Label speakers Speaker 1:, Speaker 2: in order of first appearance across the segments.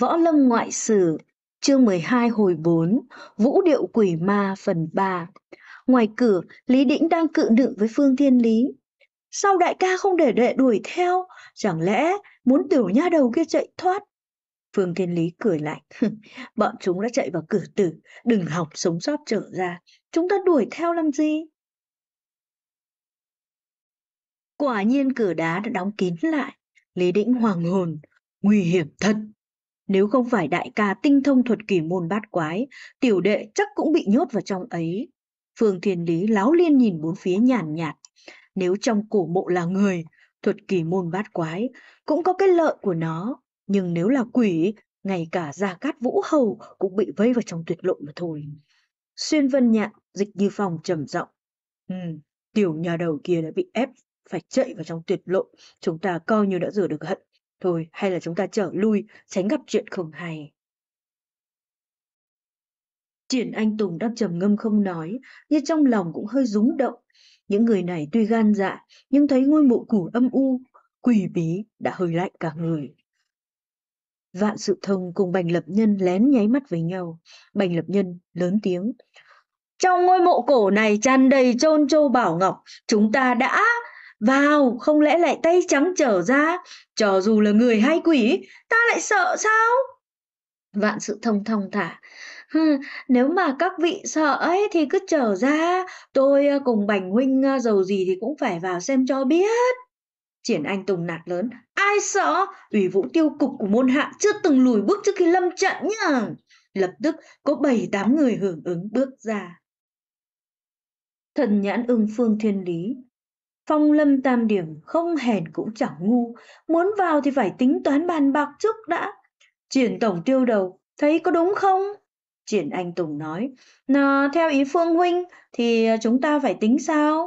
Speaker 1: Võ Lâm Ngoại Sử, chương 12 hồi 4, Vũ Điệu Quỷ Ma phần 3. Ngoài cửa, Lý Đĩnh đang cự đựng với Phương Thiên Lý. Sao đại ca không để đệ đuổi theo? Chẳng lẽ muốn tiểu nha đầu kia chạy thoát? Phương Thiên Lý cười lạnh. Bọn chúng đã chạy vào cửa tử, đừng hỏng sống sót trở ra. Chúng ta đuổi theo làm gì? Quả nhiên cửa đá đã đóng kín lại. Lý Đĩnh hoàng hồn, nguy hiểm thật. Nếu không phải đại ca tinh thông thuật kỳ môn bát quái, tiểu đệ chắc cũng bị nhốt vào trong ấy. Phương Thiên Lý láo liên nhìn bốn phía nhàn nhạt. Nếu trong cổ mộ là người, thuật kỳ môn bát quái cũng có cái lợi của nó. Nhưng nếu là quỷ, ngay cả Gia Cát Vũ Hầu cũng bị vây vào trong tuyệt lộ mà thôi. Xuyên Vân Nhạn, Dịch Như Phong trầm giọng. Ừ, tiểu nhà đầu kia đã bị ép phải chạy vào trong tuyệt lộ. Chúng ta coi như đã rửa được hận Thôi, hay là chúng ta trở lui, tránh gặp chuyện không hay. Triển Anh Tùng đáp trầm ngâm không nói, nhưng trong lòng cũng hơi rúng động. Những người này tuy gan dạ, nhưng thấy ngôi mộ củ âm u, quỷ bí đã hơi lạnh cả người. Vạn sự thông cùng Bành Lập Nhân lén nháy mắt với nhau. Bành Lập Nhân lớn tiếng. Trong ngôi mộ cổ này tràn đầy trôn châu bảo ngọc, chúng ta đã vào không lẽ lại tay trắng trở ra cho dù là người hay quỷ ta lại sợ sao vạn sự thông thông thả Hừ, nếu mà các vị sợ ấy thì cứ trở ra tôi ờ, cùng bành huynh ờ, giàu gì thì cũng phải vào xem cho biết triển anh tùng nạt lớn ai sợ ủy vũ tiêu cục của môn hạ chưa từng lùi bước trước khi lâm trận nhá lập tức có bảy tám người hưởng ứng bước ra thần nhãn ưng phương thiên lý Phong lâm tam điểm không hèn cũng chẳng ngu, muốn vào thì phải tính toán bàn bạc trước đã. Triển tổng tiêu đầu, thấy có đúng không? Triển Anh Tùng nói, là theo ý Phương Huynh thì à, chúng ta phải tính sao?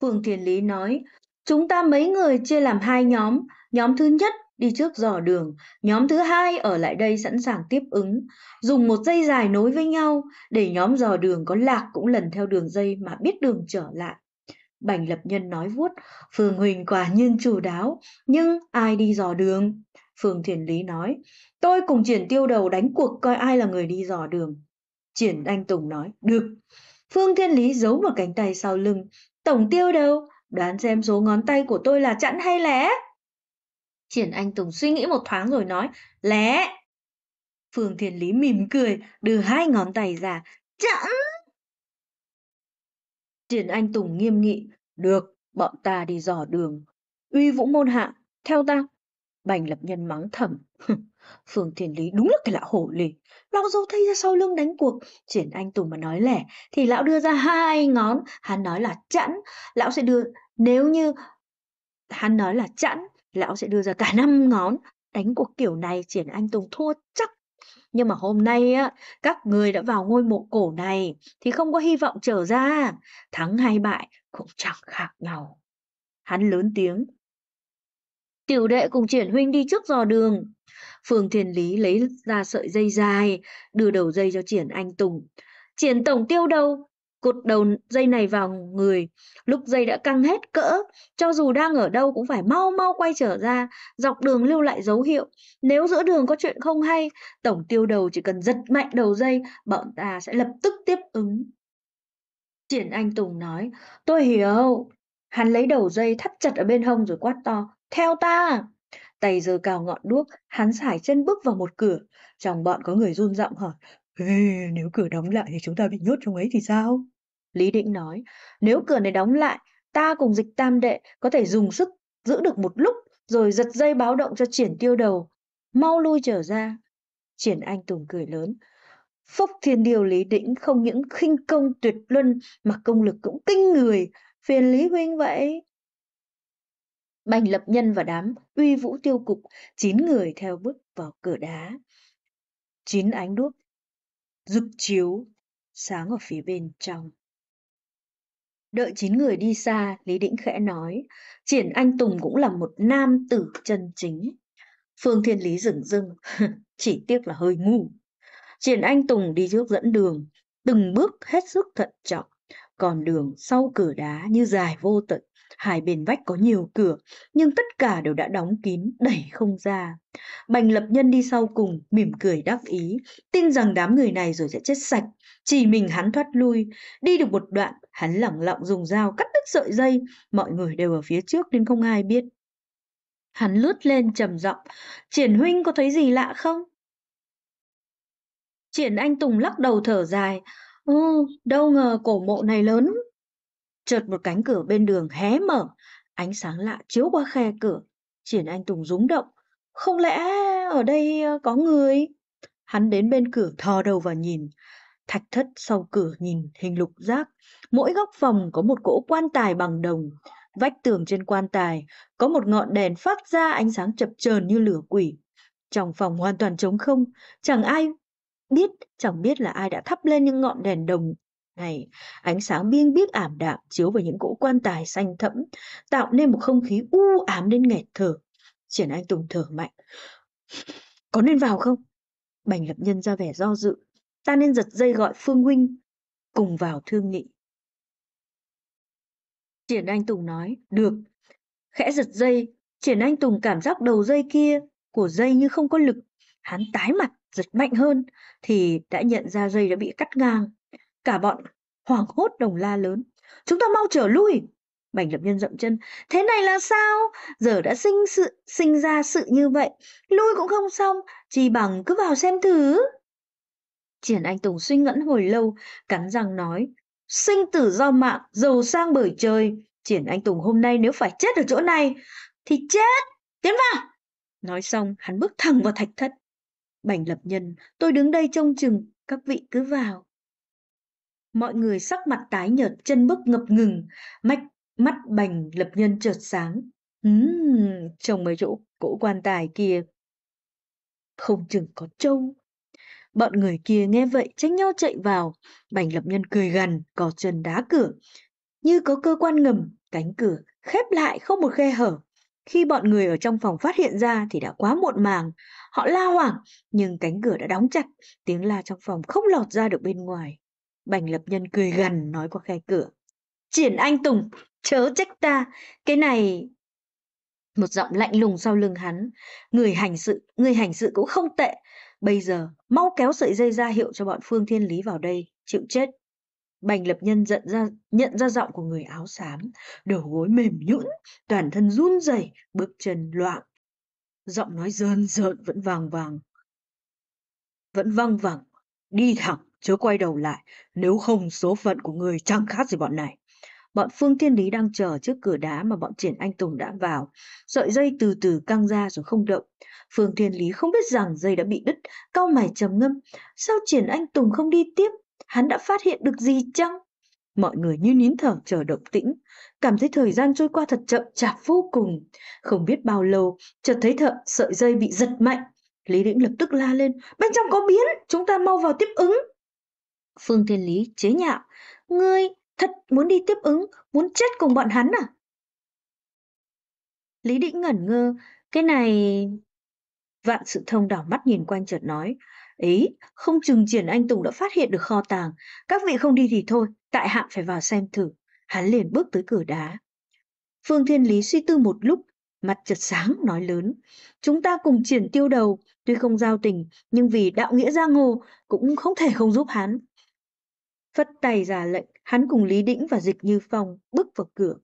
Speaker 1: Phương Thiền Lý nói, chúng ta mấy người chia làm hai nhóm, nhóm thứ nhất đi trước dò đường, nhóm thứ hai ở lại đây sẵn sàng tiếp ứng, dùng một dây dài nối với nhau để nhóm dò đường có lạc cũng lần theo đường dây mà biết đường trở lại. Bành lập nhân nói vuốt, phường Huỳnh quả nhiên chủ đáo, nhưng ai đi dò đường? Phương Thiền Lý nói, tôi cùng triển tiêu đầu đánh cuộc coi ai là người đi dò đường. Triển Anh Tùng nói, được. Phương Thiên Lý giấu một cánh tay sau lưng, tổng tiêu đầu, đoán xem số ngón tay của tôi là chẵn hay lẽ? Triển Anh Tùng suy nghĩ một thoáng rồi nói, lẽ. Phương Thiên Lý mỉm cười, đưa hai ngón tay ra, chẵn triển Anh Tùng nghiêm nghị, được, bọn ta đi dò đường. Uy Vũ Môn Hạ, theo ta. Bành lập nhân mắng thầm. Phương Thiên Lý đúng là cái lão hổ lì. Lão dâu thay ra sau lưng đánh cuộc. Triển Anh Tùng mà nói lẻ, thì lão đưa ra hai ngón. Hắn nói là chẵn. Lão sẽ đưa, nếu như hắn nói là chẵn, lão sẽ đưa ra cả năm ngón. Đánh cuộc kiểu này Triển Anh Tùng thua chắc nhưng mà hôm nay á, các người đã vào ngôi mộ cổ này thì không có hy vọng trở ra. Thắng hay bại cũng chẳng khác nhau. Hắn lớn tiếng. Tiểu đệ cùng triển huynh đi trước dò đường. Phương Thiên Lý lấy ra sợi dây dài, đưa đầu dây cho triển anh Tùng. Triển tổng tiêu đâu? cột đầu dây này vào người lúc dây đã căng hết cỡ cho dù đang ở đâu cũng phải mau mau quay trở ra dọc đường lưu lại dấu hiệu nếu giữa đường có chuyện không hay tổng tiêu đầu chỉ cần giật mạnh đầu dây bọn ta sẽ lập tức tiếp ứng triển anh tùng nói tôi hiểu hắn lấy đầu dây thắt chặt ở bên hông rồi quát to theo ta tay giơ cao ngọn đuốc hắn sải chân bước vào một cửa trong bọn có người run giọng hỏi Ê, nếu cửa đóng lại thì chúng ta bị nhốt trong ấy thì sao? Lý Định nói, nếu cửa này đóng lại, ta cùng dịch tam đệ có thể dùng sức giữ được một lúc rồi giật dây báo động cho triển tiêu đầu. Mau lui trở ra. Triển Anh Tùng cười lớn. Phúc thiên điều Lý Định không những khinh công tuyệt luân mà công lực cũng kinh người. Phiền Lý Huynh vậy. Bành lập nhân và đám uy vũ tiêu cục, chín người theo bước vào cửa đá. Chín ánh đuốc, rực chiếu, sáng ở phía bên trong. Đợi chín người đi xa, Lý Đĩnh khẽ nói, Triển Anh Tùng cũng là một nam tử chân chính. Phương Thiên Lý dừng dưng, chỉ tiếc là hơi ngu. Triển Anh Tùng đi trước dẫn đường, từng bước hết sức thận trọng, còn đường sau cửa đá như dài vô tận. Hai bên vách có nhiều cửa, nhưng tất cả đều đã đóng kín, đẩy không ra. Bành lập nhân đi sau cùng, mỉm cười đắc ý, tin rằng đám người này rồi sẽ chết sạch. Chỉ mình hắn thoát lui, đi được một đoạn, hắn lẳng lặng dùng dao cắt đứt sợi dây, mọi người đều ở phía trước nên không ai biết. Hắn lướt lên trầm giọng, triển huynh có thấy gì lạ không? Triển anh Tùng lắc đầu thở dài, ừ, đâu ngờ cổ mộ này lớn chợt một cánh cửa bên đường hé mở ánh sáng lạ chiếu qua khe cửa triển anh tùng rúng động không lẽ ở đây ờ, có người hắn đến bên cửa thò đầu vào nhìn thạch thất sau cửa nhìn hình lục giác mỗi góc phòng có một cỗ quan tài bằng đồng vách tường trên quan tài có một ngọn đèn phát ra ánh sáng chập chờn như lửa quỷ trong phòng hoàn toàn trống không chẳng ai biết chẳng biết là ai đã thắp lên những ngọn đèn đồng này, ánh sáng biêng biết ảm đạm chiếu vào những cỗ quan tài xanh thẫm, tạo nên một không khí u ám đến nghẹt thở. Triển Anh Tùng thở mạnh. Có nên vào không? Bành lập nhân ra vẻ do dự. Ta nên giật dây gọi Phương Huynh cùng vào thương nghị. Triển Anh Tùng nói, được. Khẽ giật dây, Triển Anh Tùng cảm giác đầu dây kia của dây như không có lực. Hắn tái mặt, giật mạnh hơn thì đã nhận ra dây đã bị cắt ngang. Cả bọn hoảng hốt đồng la lớn. Chúng ta mau trở lui. Bành lập nhân rậm chân. Thế này là sao? Giờ đã sinh sự sinh ra sự như vậy. Lui cũng không xong. Chỉ bằng cứ vào xem thử. Triển Anh Tùng suy ngẫm hồi lâu, cắn răng nói. Sinh tử do mạng, giàu sang bởi trời. Triển Anh Tùng hôm nay nếu phải chết ở chỗ này, thì chết. Tiến vào. Nói xong, hắn bước thẳng vào thạch thất. Bành lập nhân, tôi đứng đây trông chừng, các vị cứ vào mọi người sắc mặt tái nhợt chân bước ngập ngừng mách mắt bành lập nhân chợt sáng uhm, trông mấy chỗ cỗ quan tài kia không chừng có trông bọn người kia nghe vậy tranh nhau chạy vào bành lập nhân cười gằn cò chân đá cửa như có cơ quan ngầm cánh cửa khép lại không một khe hở khi bọn người ở trong phòng phát hiện ra thì đã quá muộn màng họ la hoảng nhưng cánh cửa đã đóng chặt tiếng la trong phòng không lọt ra được bên ngoài Bành lập nhân cười gần nói qua khe cửa. Triển anh Tùng, chớ trách ta, cái này... Một giọng lạnh lùng sau lưng hắn, người hành sự, người hành sự cũng không tệ. Bây giờ, mau kéo sợi dây ra hiệu cho bọn Phương Thiên Lý vào đây, chịu chết. Bành lập nhân giận ra, nhận ra giọng của người áo xám, đầu gối mềm nhũn, toàn thân run rẩy, bước chân loạn. Giọng nói rơn rợn vẫn vàng vàng. Vẫn văng vẳng, đi thẳng chớ quay đầu lại, nếu không số phận của người chẳng khác gì bọn này. Bọn Phương Thiên Lý đang chờ trước cửa đá mà bọn Triển Anh Tùng đã vào. Sợi dây từ từ căng ra rồi không động. Phương Thiên Lý không biết rằng dây đã bị đứt, cau mày trầm ngâm. Sao Triển Anh Tùng không đi tiếp? Hắn đã phát hiện được gì chăng? Mọi người như nín thở chờ động tĩnh, cảm thấy thời gian trôi qua thật chậm chạp vô cùng. Không biết bao lâu, chợt thấy thợ sợi dây bị giật mạnh. Lý Đĩnh lập tức la lên, bên trong có biến, chúng ta mau vào tiếp ứng. Phương Thiên Lý chế nhạo. Ngươi thật muốn đi tiếp ứng, muốn chết cùng bọn hắn à? Lý Định ngẩn ngơ, cái này... Vạn sự thông đảo mắt nhìn quanh chợt nói. ý không chừng triển anh Tùng đã phát hiện được kho tàng. Các vị không đi thì thôi, tại hạ phải vào xem thử. Hắn liền bước tới cửa đá. Phương Thiên Lý suy tư một lúc, mặt chợt sáng nói lớn. Chúng ta cùng triển tiêu đầu, tuy không giao tình, nhưng vì đạo nghĩa giang hồ cũng không thể không giúp hắn. Phất tay ra lệnh, hắn cùng Lý Đĩnh và Dịch Như Phong bước vào cửa.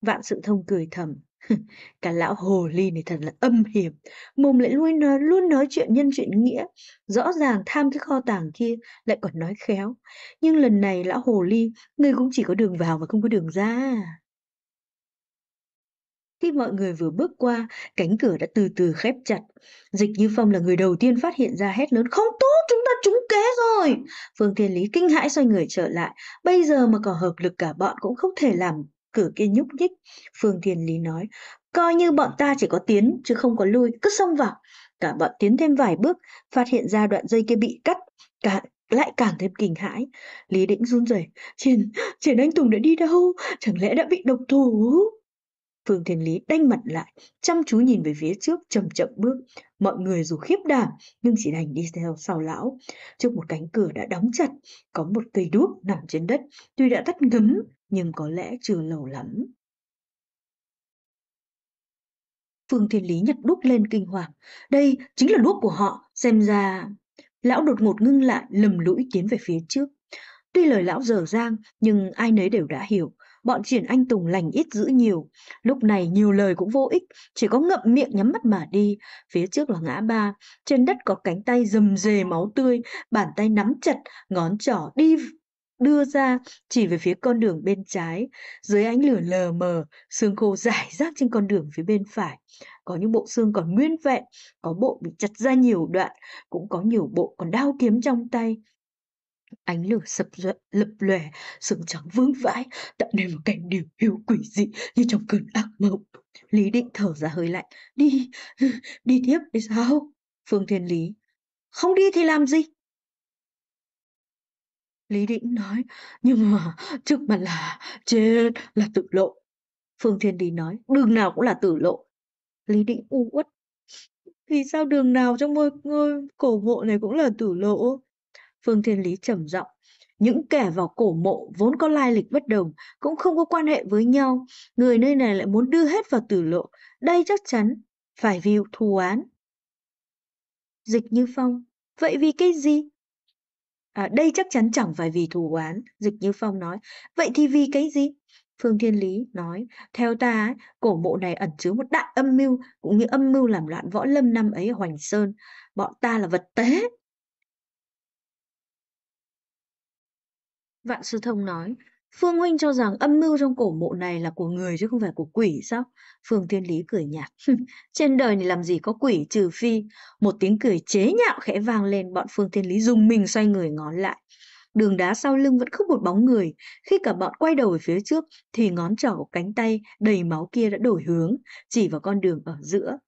Speaker 1: Vạn sự thông cười thầm. Cả lão hồ ly này thật là âm hiểm, mồm lại luôn nói, luôn nói chuyện nhân chuyện nghĩa, rõ ràng tham cái kho tàng kia lại còn nói khéo. Nhưng lần này lão hồ ly, ngươi cũng chỉ có đường vào và không có đường ra. Khi mọi người vừa bước qua, cánh cửa đã từ từ khép chặt. Dịch Như Phong là người đầu tiên phát hiện ra hét lớn, không tốt, chúng ta trúng kế rồi. Phương Thiên Lý kinh hãi xoay người trở lại, bây giờ mà còn hợp lực cả bọn cũng không thể làm cửa kia nhúc nhích. Phương Thiên Lý nói, coi như bọn ta chỉ có tiến chứ không có lui, cứ xông vào. Cả bọn tiến thêm vài bước, phát hiện ra đoạn dây kia bị cắt, cả lại càng thêm kinh hãi. Lý Đĩnh run rẩy, "Triển, Triển Anh Tùng đã đi đâu? Chẳng lẽ đã bị độc thủ?" Phương Thiên Lý đanh mặt lại, chăm chú nhìn về phía trước chậm chậm bước. Mọi người dù khiếp đảm nhưng chỉ đành đi theo sau lão. Trước một cánh cửa đã đóng chặt, có một cây đuốc nằm trên đất, tuy đã tắt ngấm nhưng có lẽ chưa lâu lắm. Phương Thiên Lý nhặt đuốc lên kinh hoàng. Đây chính là đuốc của họ, xem ra... Lão đột ngột ngưng lại, lầm lũi tiến về phía trước. Tuy lời lão dở dang, nhưng ai nấy đều đã hiểu, bọn triển anh tùng lành ít giữ nhiều. Lúc này nhiều lời cũng vô ích, chỉ có ngậm miệng nhắm mắt mà đi. Phía trước là ngã ba, trên đất có cánh tay rầm rề máu tươi, bàn tay nắm chặt, ngón trỏ đi đưa ra chỉ về phía con đường bên trái. Dưới ánh lửa lờ mờ, xương khô rải rác trên con đường phía bên phải. Có những bộ xương còn nguyên vẹn, có bộ bị chặt ra nhiều đoạn, cũng có nhiều bộ còn đao kiếm trong tay ánh lửa sập rợ, lập lòe, sương trắng vững vãi, tạo nên một cảnh điều yêu quỷ dị như trong cơn ác mộng. Lý định thở ra hơi lạnh, đi, đi tiếp thì sao? Phương Thiên Lý, không đi thì làm gì? Lý Định nói, nhưng mà trước mặt là chết là tự lộ. Phương Thiên Lý nói, đường nào cũng là tử lộ. Lý Định u uất, thì sao đường nào trong ngôi, ngôi cổ mộ này cũng là tử lộ? Phương Thiên Lý trầm giọng những kẻ vào cổ mộ vốn có lai lịch bất đồng cũng không có quan hệ với nhau người nơi này lại muốn đưa hết vào tử lộ đây chắc chắn phải vì thù án dịch như phong vậy vì cái gì à, đây chắc chắn chẳng phải vì thù án. dịch như phong nói vậy thì vì cái gì phương thiên lý nói theo ta cổ mộ này ẩn chứa một đại âm mưu cũng như âm mưu làm loạn võ lâm năm ấy hoành sơn bọn ta là vật tế Vạn Sư Thông nói, Phương Huynh cho rằng âm mưu trong cổ mộ này là của người chứ không phải của quỷ sao? Phương Thiên Lý cười nhạt. Trên đời này làm gì có quỷ trừ phi. Một tiếng cười chế nhạo khẽ vang lên bọn Phương Thiên Lý dùng mình xoay người ngó lại. Đường đá sau lưng vẫn không một bóng người. Khi cả bọn quay đầu về phía trước thì ngón trỏ của cánh tay đầy máu kia đã đổi hướng, chỉ vào con đường ở giữa.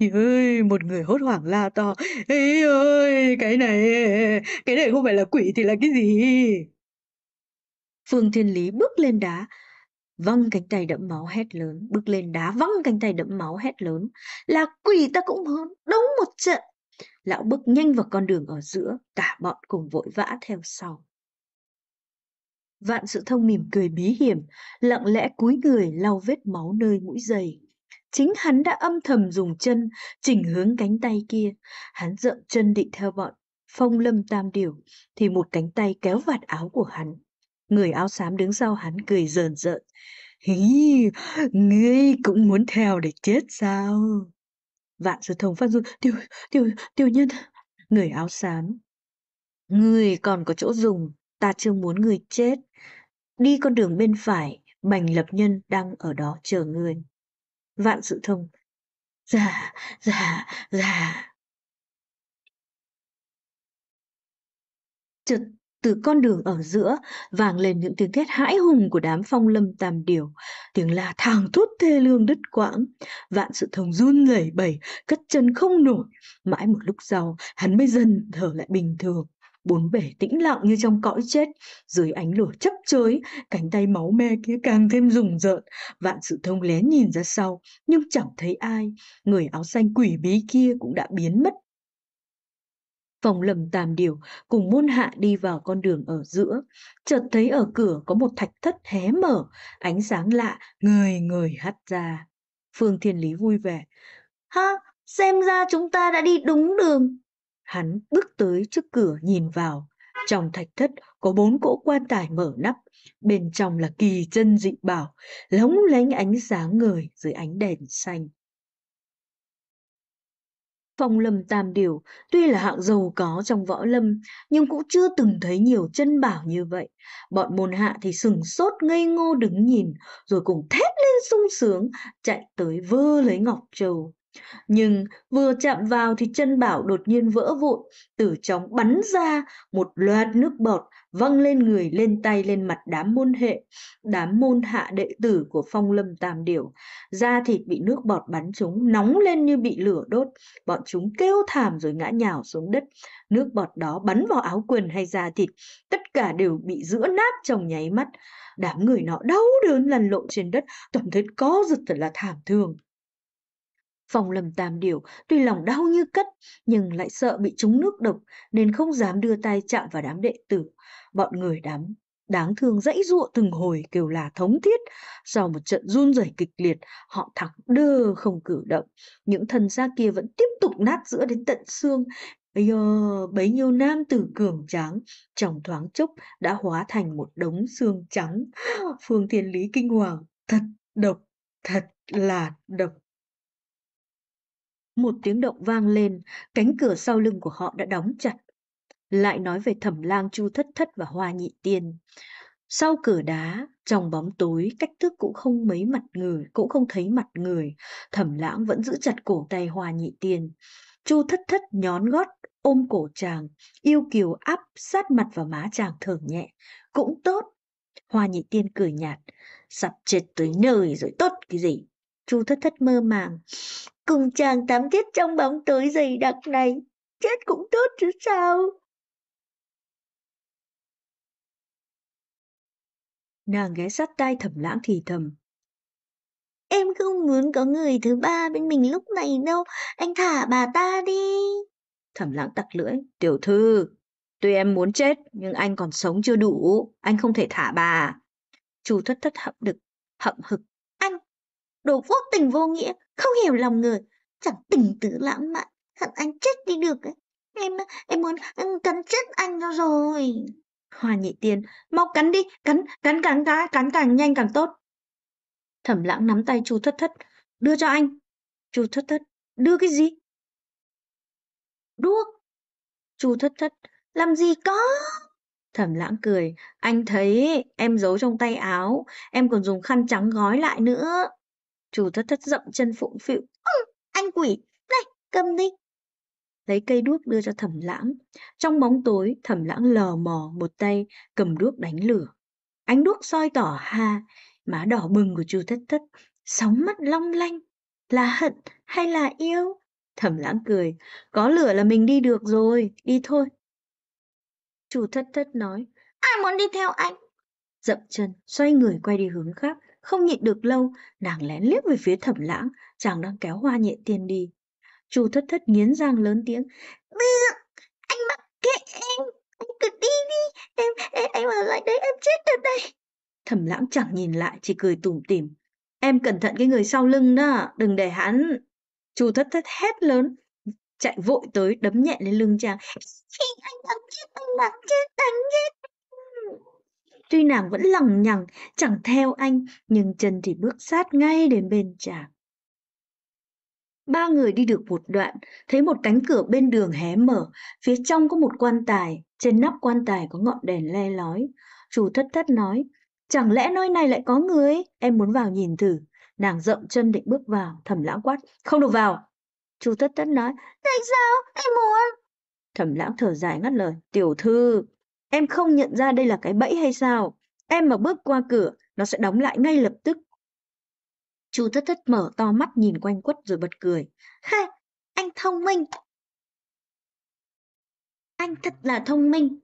Speaker 1: Ý ơi, một người hốt hoảng la to. Ý ơi, cái này, cái này không phải là quỷ thì là cái gì? Phương Thiên Lý bước lên đá, văng cánh tay đẫm máu hét lớn, bước lên đá văng cánh tay đẫm máu hét lớn. Là quỷ ta cũng hơn đấu một trận. Lão bước nhanh vào con đường ở giữa, cả bọn cùng vội vã theo sau. Vạn sự thông mỉm cười bí hiểm, lặng lẽ cúi người lau vết máu nơi mũi giày. Chính hắn đã âm thầm dùng chân chỉnh hướng cánh tay kia. Hắn dậm chân định theo bọn phong lâm tam điều, thì một cánh tay kéo vạt áo của hắn. Người áo xám đứng sau hắn cười rờn rợn. Hí, ngươi cũng muốn theo để chết sao? Vạn sự thông phát run. Tiêu, tiêu, tiêu nhân. Người áo xám. Ngươi còn có chỗ dùng. Ta chưa muốn ngươi chết. Đi con đường bên phải. Bành lập nhân đang ở đó chờ ngươi. Vạn sự thông. Dạ, dạ, dạ. Chợt từ con đường ở giữa vang lên những tiếng thét hãi hùng của đám phong lâm tam điều tiếng la thàng thốt thê lương đứt quãng vạn sự thông run lẩy bẩy cất chân không nổi mãi một lúc sau hắn mới dần thở lại bình thường bốn bể tĩnh lặng như trong cõi chết dưới ánh lửa chấp chới cánh tay máu me kia càng thêm rùng rợn vạn sự thông lén nhìn ra sau nhưng chẳng thấy ai người áo xanh quỷ bí kia cũng đã biến mất Phòng lầm tàm điều, cùng môn hạ đi vào con đường ở giữa. Chợt thấy ở cửa có một thạch thất hé mở, ánh sáng lạ, người người hắt ra. Phương Thiên Lý vui vẻ. Ha, xem ra chúng ta đã đi đúng đường. Hắn bước tới trước cửa nhìn vào. Trong thạch thất có bốn cỗ quan tài mở nắp, bên trong là kỳ chân dị bảo, lóng lánh ánh sáng người dưới ánh đèn xanh. Phong Lâm Tam Điều tuy là hạng giàu có trong võ lâm nhưng cũng chưa từng thấy nhiều chân bảo như vậy. Bọn môn hạ thì sừng sốt ngây ngô đứng nhìn rồi cùng thét lên sung sướng chạy tới vơ lấy Ngọc Châu. Nhưng vừa chạm vào thì chân bảo đột nhiên vỡ vụn, từ trong bắn ra một loạt nước bọt văng lên người, lên tay, lên mặt đám môn hệ, đám môn hạ đệ tử của phong lâm tam điểu. Da thịt bị nước bọt bắn chúng nóng lên như bị lửa đốt. Bọn chúng kêu thảm rồi ngã nhào xuống đất. Nước bọt đó bắn vào áo quần hay da thịt, tất cả đều bị giữa nát trong nháy mắt. Đám người nọ đau đớn lăn lộn trên đất, cảm thấy có giật thật là thảm thương. Phong lầm tam điểu, tuy lòng đau như cắt, nhưng lại sợ bị trúng nước độc, nên không dám đưa tay chạm vào đám đệ tử. Bọn người đám đáng thương dãy giụa từng hồi kêu là thống thiết. Sau một trận run rẩy kịch liệt, họ thẳng đơ không cử động. Những thân xác kia vẫn tiếp tục nát giữa đến tận xương. Ây ơ, bấy nhiêu nam tử cường tráng, trong thoáng chốc đã hóa thành một đống xương trắng. Phương Thiên Lý kinh hoàng, thật độc, thật là độc. Một tiếng động vang lên, cánh cửa sau lưng của họ đã đóng chặt. Lại nói về thẩm lang chu thất thất và hoa nhị tiên. Sau cửa đá, trong bóng tối, cách thức cũng không mấy mặt người, cũng không thấy mặt người. Thẩm lãng vẫn giữ chặt cổ tay hoa nhị tiên. Chu thất thất nhón gót, ôm cổ chàng, yêu kiều áp sát mặt vào má chàng thở nhẹ. Cũng tốt. Hoa nhị tiên cười nhạt, sắp chết tới nơi rồi tốt cái gì. Chu thất thất mơ màng, Cùng chàng tắm chết trong bóng tối dày đặc này, chết cũng tốt chứ sao? Nàng ghé sát tai thẩm lãng thì thầm. Em không muốn có người thứ ba bên mình lúc này đâu, anh thả bà ta đi. Thẩm lãng tặc lưỡi, tiểu thư, tuy em muốn chết nhưng anh còn sống chưa đủ, anh không thể thả bà. Chu thất thất hậm đực, hậm hực. Anh, đồ vô tình vô nghĩa, không hiểu lòng người, chẳng tình tứ lãng mạn, hận anh chết đi được ấy. Em, em muốn cắn chết anh cho rồi. Hoa nhị tiên, mau cắn đi, cắn, cắn, cắn, cắn, cắn càng nhanh càng tốt. Thẩm lãng nắm tay chu thất thất, đưa cho anh. chu thất thất, đưa cái gì? Đuốc. chu thất thất, làm gì có? Thẩm lãng cười, anh thấy em giấu trong tay áo, em còn dùng khăn trắng gói lại nữa. Chu thất thất dậm chân phụng phịu. Ừ, anh quỷ, đây, cầm đi. Lấy cây đuốc đưa cho thẩm lãng. Trong bóng tối, thẩm lãng lờ mò một tay cầm đuốc đánh lửa. Ánh đuốc soi tỏ ha, má đỏ bừng của chu thất thất, sóng mắt long lanh. Là hận hay là yêu? Thẩm lãng cười, có lửa là mình đi được rồi, đi thôi. Chu thất thất nói, ai muốn đi theo anh? Dậm chân, xoay người quay đi hướng khác, không nhịn được lâu, nàng lén liếc về phía thẩm lãng, chàng đang kéo hoa nhẹ tiên đi. Chu thất thất nghiến răng lớn tiếng. Được, anh mặc kệ em, anh cứ đi đi, em, em, em ở lại đây, em chết ở đây. Thẩm lãng chẳng nhìn lại, chỉ cười tủm tỉm. Em cẩn thận cái người sau lưng đó, đừng để hắn. Chu thất thất hét lớn, chạy vội tới đấm nhẹ lên lưng chàng. Anh, anh chết, anh đáng chết, anh chết, Tuy nàng vẫn lằng nhằng, chẳng theo anh, nhưng chân thì bước sát ngay đến bên chàng. Ba người đi được một đoạn, thấy một cánh cửa bên đường hé mở, phía trong có một quan tài, trên nắp quan tài có ngọn đèn le lói. Chủ thất thất nói, chẳng lẽ nơi này lại có người, em muốn vào nhìn thử. Nàng rộng chân định bước vào, thẩm lãng quát, không được vào. Chu thất thất nói, tại sao, em muốn. Thẩm lãng thở dài ngắt lời, tiểu thư, Em không nhận ra đây là cái bẫy hay sao? Em mà bước qua cửa, nó sẽ đóng lại ngay lập tức. Chu thất thất mở to mắt nhìn quanh quất rồi bật cười. Ha, anh thông minh. Anh thật là thông minh.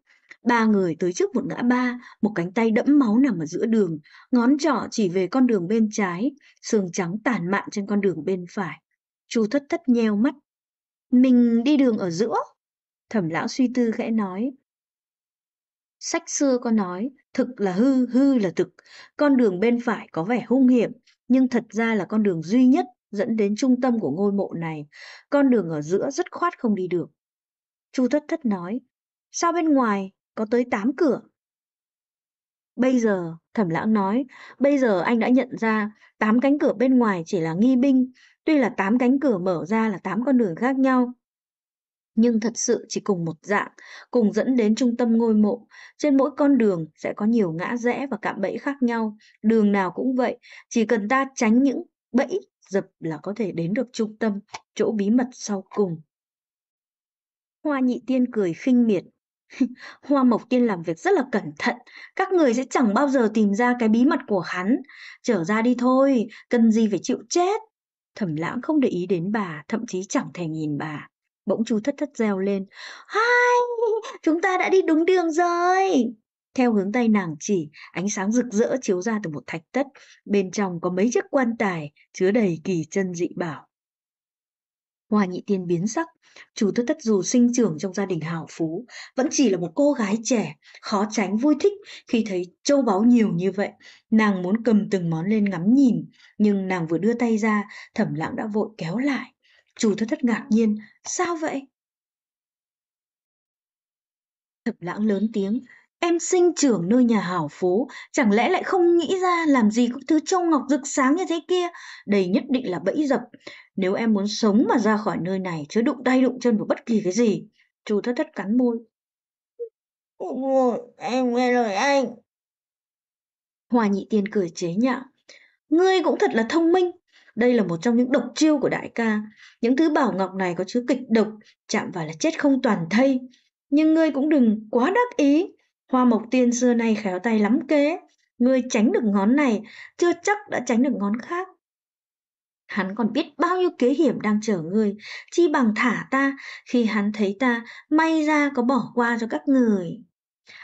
Speaker 1: Ba người tới trước một ngã ba, một cánh tay đẫm máu nằm ở giữa đường, ngón trỏ chỉ về con đường bên trái, sườn trắng tàn mạn trên con đường bên phải. Chu thất thất nheo mắt. Mình đi đường ở giữa. Thẩm lão suy tư khẽ nói, Sách xưa có nói, thực là hư, hư là thực. Con đường bên phải có vẻ hung hiểm, nhưng thật ra là con đường duy nhất dẫn đến trung tâm của ngôi mộ này. Con đường ở giữa rất khoát không đi được. Chu Thất Thất nói, sao bên ngoài có tới tám cửa? Bây giờ, thẩm lãng nói, bây giờ anh đã nhận ra tám cánh cửa bên ngoài chỉ là nghi binh. Tuy là tám cánh cửa mở ra là tám con đường khác nhau, nhưng thật sự chỉ cùng một dạng, cùng dẫn đến trung tâm ngôi mộ. Trên mỗi con đường sẽ có nhiều ngã rẽ và cạm bẫy khác nhau, đường nào cũng vậy, chỉ cần ta tránh những bẫy dập là có thể đến được trung tâm, chỗ bí mật sau cùng. Hoa nhị tiên cười khinh miệt. Hoa mộc tiên làm việc rất là cẩn thận, các người sẽ chẳng bao giờ tìm ra cái bí mật của hắn. Trở ra đi thôi, cần gì phải chịu chết. Thẩm lãng không để ý đến bà, thậm chí chẳng thèm nhìn bà. Bỗng chú thất thất reo lên. Hai, chúng ta đã đi đúng đường rồi. Theo hướng tay nàng chỉ, ánh sáng rực rỡ chiếu ra từ một thạch thất. Bên trong có mấy chiếc quan tài, chứa đầy kỳ chân dị bảo. Hoa nhị tiên biến sắc, chú thất thất dù sinh trưởng trong gia đình hào phú, vẫn chỉ là một cô gái trẻ, khó tránh vui thích khi thấy châu báu nhiều như vậy. Nàng muốn cầm từng món lên ngắm nhìn, nhưng nàng vừa đưa tay ra, thẩm lãng đã vội kéo lại. Chu thất thất ngạc nhiên, sao vậy? Thập lãng lớn tiếng, em sinh trưởng nơi nhà hảo phố, chẳng lẽ lại không nghĩ ra làm gì có thứ châu ngọc rực sáng như thế kia? Đây nhất định là bẫy dập. Nếu em muốn sống mà ra khỏi nơi này, chớ đụng tay đụng chân vào bất kỳ cái gì. Chu thất thất cắn môi. Em nghe lời anh. Hoa nhị tiên cười chế nhạo. Ngươi cũng thật là thông minh, đây là một trong những độc chiêu của đại ca. Những thứ bảo ngọc này có chứa kịch độc, chạm vào là chết không toàn thây. Nhưng ngươi cũng đừng quá đắc ý. Hoa mộc tiên xưa nay khéo tay lắm kế. Ngươi tránh được ngón này, chưa chắc đã tránh được ngón khác. Hắn còn biết bao nhiêu kế hiểm đang chờ ngươi, chi bằng thả ta khi hắn thấy ta may ra có bỏ qua cho các người.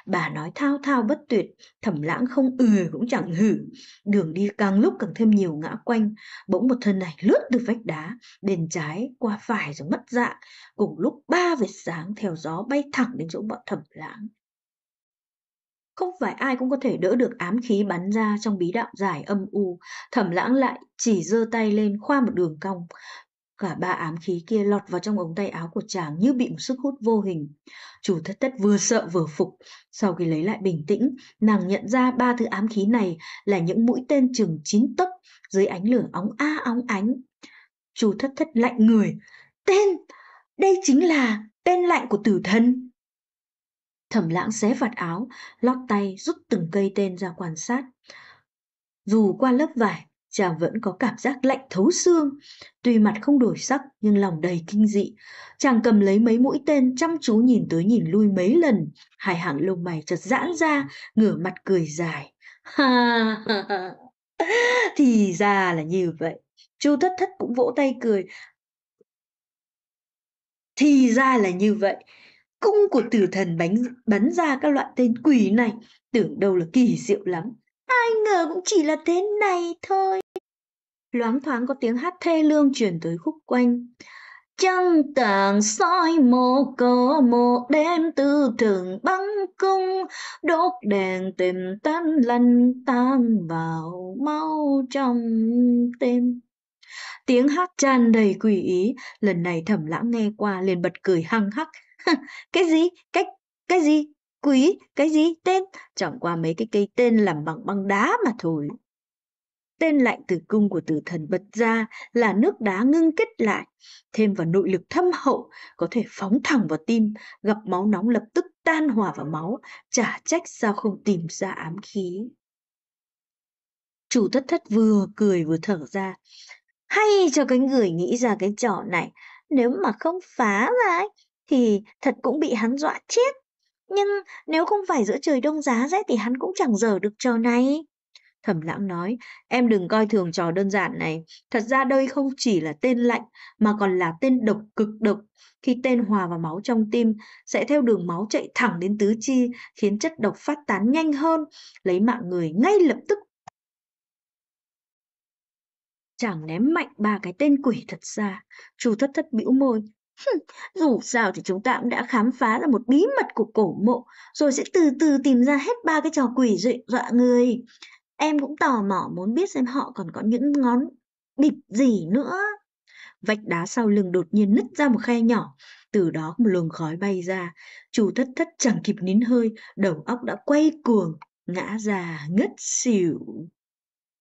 Speaker 1: Bà nói thao thao bất tuyệt, thẩm lãng không ừ cũng chẳng hử. Đường đi càng lúc càng thêm nhiều ngã quanh, bỗng một thân này lướt từ vách đá, bên trái, qua phải rồi mất dạng. Cùng lúc ba vệt sáng theo gió bay thẳng đến chỗ bọn thẩm lãng. Không phải ai cũng có thể đỡ được ám khí bắn ra trong bí đạo dài âm u, thẩm lãng lại chỉ giơ tay lên khoa một đường cong, Cả ba ám khí kia lọt vào trong ống tay áo của chàng như bị một sức hút vô hình. Chủ thất thất vừa sợ vừa phục. Sau khi lấy lại bình tĩnh, nàng nhận ra ba thứ ám khí này là những mũi tên chừng chín tấc dưới ánh lửa óng a óng ánh. Chủ thất thất lạnh người. Tên! Đây chính là tên lạnh của tử thân. Thẩm lãng xé vạt áo, lót tay rút từng cây tên ra quan sát. Dù qua lớp vải, chàng vẫn có cảm giác lạnh thấu xương. Tuy mặt không đổi sắc nhưng lòng đầy kinh dị. Chàng cầm lấy mấy mũi tên chăm chú nhìn tới nhìn lui mấy lần. Hai hàng lông mày chợt giãn ra, ngửa mặt cười dài. Ha ha ha. Thì ra là như vậy. Chu thất thất cũng vỗ tay cười. Thì ra là như vậy. Cung của tử thần bánh bắn ra các loại tên quỷ này, tưởng đâu là kỳ diệu lắm Ai ngờ cũng chỉ là thế này thôi. Loáng thoáng có tiếng hát thê lương chuyển tới khúc quanh. Trăng tàng soi một cỏ một đêm tư thường bắn cung, đốt đèn tìm tán lanh tan vào mau trong tim. Tiếng hát tràn đầy quỷ ý, lần này thẩm lãng nghe qua liền bật cười hăng hắc. cái gì? Cách cái gì Quý, cái gì? Tên. Chẳng qua mấy cái cây tên làm bằng băng đá mà thôi. Tên lạnh từ cung của tử thần bật ra là nước đá ngưng kết lại, thêm vào nội lực thâm hậu, có thể phóng thẳng vào tim, gặp máu nóng lập tức tan hòa vào máu, chả trách sao không tìm ra ám khí. Chủ thất thất vừa cười vừa thở ra. Hay cho cái người nghĩ ra cái trò này, nếu mà không phá ra ấy, thì thật cũng bị hắn dọa chết nhưng nếu không phải giữa trời đông giá rét thì hắn cũng chẳng dở được trò này. Thẩm lãng nói, em đừng coi thường trò đơn giản này. Thật ra đây không chỉ là tên lạnh, mà còn là tên độc cực độc. Khi tên hòa vào máu trong tim, sẽ theo đường máu chạy thẳng đến tứ chi, khiến chất độc phát tán nhanh hơn, lấy mạng người ngay lập tức. Chàng ném mạnh ba cái tên quỷ thật ra. Chu thất thất bĩu môi, Dù sao thì chúng ta cũng đã khám phá ra một bí mật của cổ mộ, rồi sẽ từ từ tìm ra hết ba cái trò quỷ dọa, dọa người. Em cũng tò mò muốn biết xem họ còn có những ngón bịp gì nữa. Vách đá sau lưng đột nhiên nứt ra một khe nhỏ, từ đó một luồng khói bay ra. Chủ thất thất chẳng kịp nín hơi, đầu óc đã quay cuồng, ngã ra ngất xỉu.